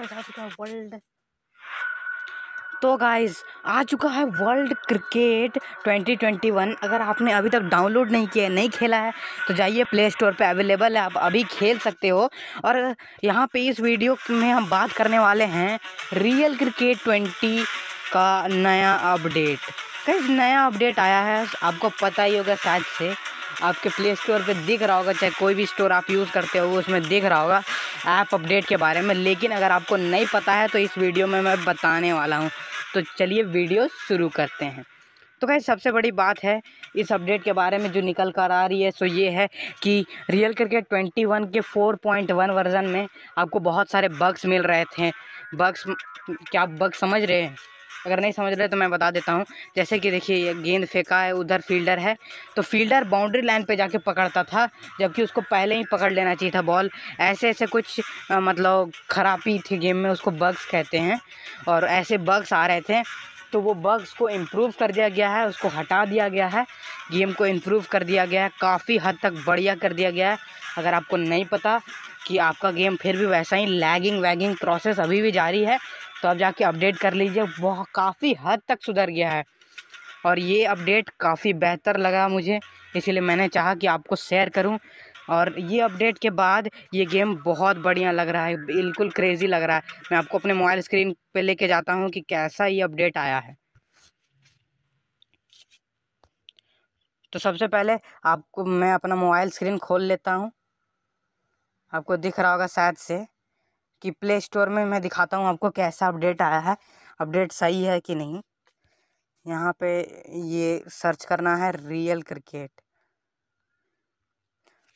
world तो guys आ चुका है वर्ल्ड क्रिकेट 2021 अगर आपने अभी तक डाउनलोड नहीं किया है नहीं खेला है तो जाइए प्ले स्टोर पे अवेलेबल है आप अभी खेल सकते हो और यहाँ पे इस वीडियो में हम बात करने वाले हैं रियल क्रिकेट 20 का नया अपडेट कई नया अपडेट आया है आपको पता ही होगा शायद से आपके प्ले स्टोर पर दिख रहा होगा चाहे कोई भी स्टोर आप यूज़ करते हो उसमें दिख रहा होगा ऐप अपडेट के बारे में लेकिन अगर आपको नहीं पता है तो इस वीडियो में मैं बताने वाला हूँ तो चलिए वीडियो शुरू करते हैं तो कहीं सबसे बड़ी बात है इस अपडेट के बारे में जो निकल कर आ रही है सो ये है कि रियल क्रिकेट ट्वेंटी वन के फोर पॉइंट वन वर्ज़न में आपको बहुत सारे बग्स मिल रहे थे बग्स क्या आप बग्स समझ रहे हैं अगर नहीं समझ रहे तो मैं बता देता हूँ जैसे कि देखिए गेंद फेंका है उधर फील्डर है तो फील्डर बाउंड्री लाइन पे जाके पकड़ता था जबकि उसको पहले ही पकड़ लेना चाहिए था बॉल ऐसे ऐसे कुछ आ, मतलब खराबी थी गेम में उसको बग्स कहते हैं और ऐसे बग्स आ रहे थे तो वो बग्स को इम्प्रूव कर दिया गया है उसको हटा दिया गया है गेम को इम्प्रूव कर दिया गया है काफ़ी हद तक बढ़िया कर दिया गया है अगर आपको नहीं पता कि आपका गेम फिर भी वैसा ही लैगिंग वैगिंग प्रोसेस अभी भी जारी है तो आप जाके अपडेट कर लीजिए वह काफ़ी हद तक सुधर गया है और ये अपडेट काफ़ी बेहतर लगा मुझे इसलिए मैंने चाहा कि आपको शेयर करूं और ये अपडेट के बाद ये गेम बहुत बढ़िया लग रहा है बिल्कुल क्रेज़ी लग रहा है मैं आपको अपने मोबाइल स्क्रीन पे लेके जाता हूँ कि कैसा ये अपडेट आया है तो सबसे पहले आपको मैं अपना मोबाइल स्क्रीन खोल लेता हूँ आपको दिख रहा होगा शायद से कि प्ले स्टोर में मैं दिखाता हूँ आपको कैसा अपडेट आया है अपडेट सही है कि नहीं यहाँ पे ये सर्च करना है रियल क्रिकेट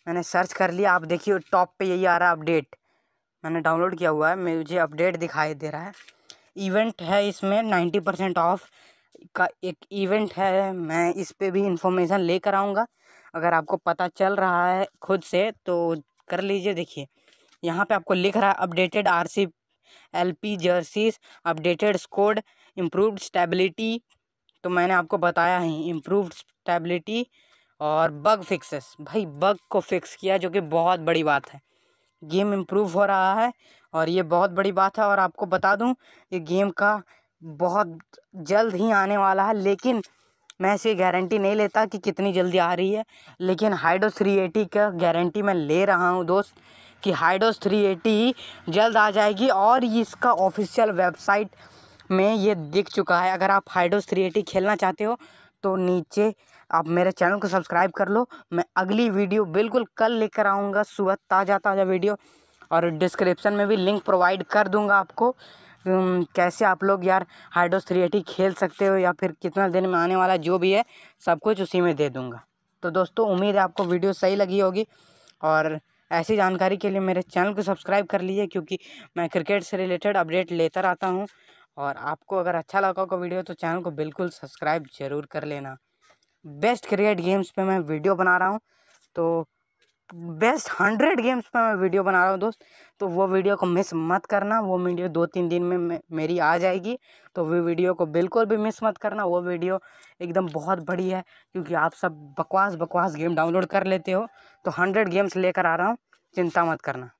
मैंने सर्च कर लिया आप देखिए टॉप पे यही आ रहा है अपडेट मैंने डाउनलोड किया हुआ है मुझे अपडेट दिखाई दे रहा है इवेंट है इसमें नाइन्टी परसेंट ऑफ का एक इवेंट है मैं इस पर भी इंफॉर्मेशन लेकर आऊँगा अगर आपको पता चल रहा है खुद से तो कर लीजिए देखिए यहाँ पे आपको लिख रहा है updated R C L P jerseys updated squad improved stability तो मैंने आपको बताया ही इम्प्रूव स्टेबिलिटी और बग फिक्सेस भाई बग को फिक्स किया जो कि बहुत बड़ी बात है गेम इम्प्रूव हो रहा है और ये बहुत बड़ी बात है और आपको बता दूँ ये गेम का बहुत जल्द ही आने वाला है लेकिन मैं इसे गारंटी नहीं लेता कि कितनी जल्दी आ रही है लेकिन हाइडो थ्री एटी का गारंटी मैं ले रहा हूँ दोस्त कि हाइडोस 380 जल्द आ जाएगी और इसका ऑफिशियल वेबसाइट में ये दिख चुका है अगर आप हाइडोस 380 खेलना चाहते हो तो नीचे आप मेरे चैनल को सब्सक्राइब कर लो मैं अगली वीडियो बिल्कुल कल लेकर आऊँगा सुबह ताज़ा ताज़ा वीडियो और डिस्क्रिप्शन में भी लिंक प्रोवाइड कर दूँगा आपको कैसे आप लोग यार हाइड्रोस थ्री एटी खेल सकते हो या फिर कितना दिन में आने वाला जो भी है सब कुछ उसी में दे दूँगा तो दोस्तों उम्मीद है आपको वीडियो सही लगी होगी और ऐसी जानकारी के लिए मेरे चैनल को सब्सक्राइब कर लीजिए क्योंकि मैं क्रिकेट से रिलेटेड अपडेट लेता रहता हूँ और आपको अगर अच्छा लगा होगा वीडियो तो चैनल को बिल्कुल सब्सक्राइब जरूर कर लेना बेस्ट क्रिकेट गेम्स पे मैं वीडियो बना रहा हूँ तो बेस्ट हंड्रेड गेम्स पे मैं वीडियो बना रहा हूँ दोस्त तो वो वीडियो को मिस मत करना वो वीडियो दो तीन दिन में मेरी आ जाएगी तो वो वीडियो को बिल्कुल भी मिस मत करना वो वीडियो एकदम बहुत बढ़िया है क्योंकि आप सब बकवास बकवास गेम डाउनलोड कर लेते हो तो हंड्रेड गेम्स लेकर आ रहा हूँ चिंता मत करना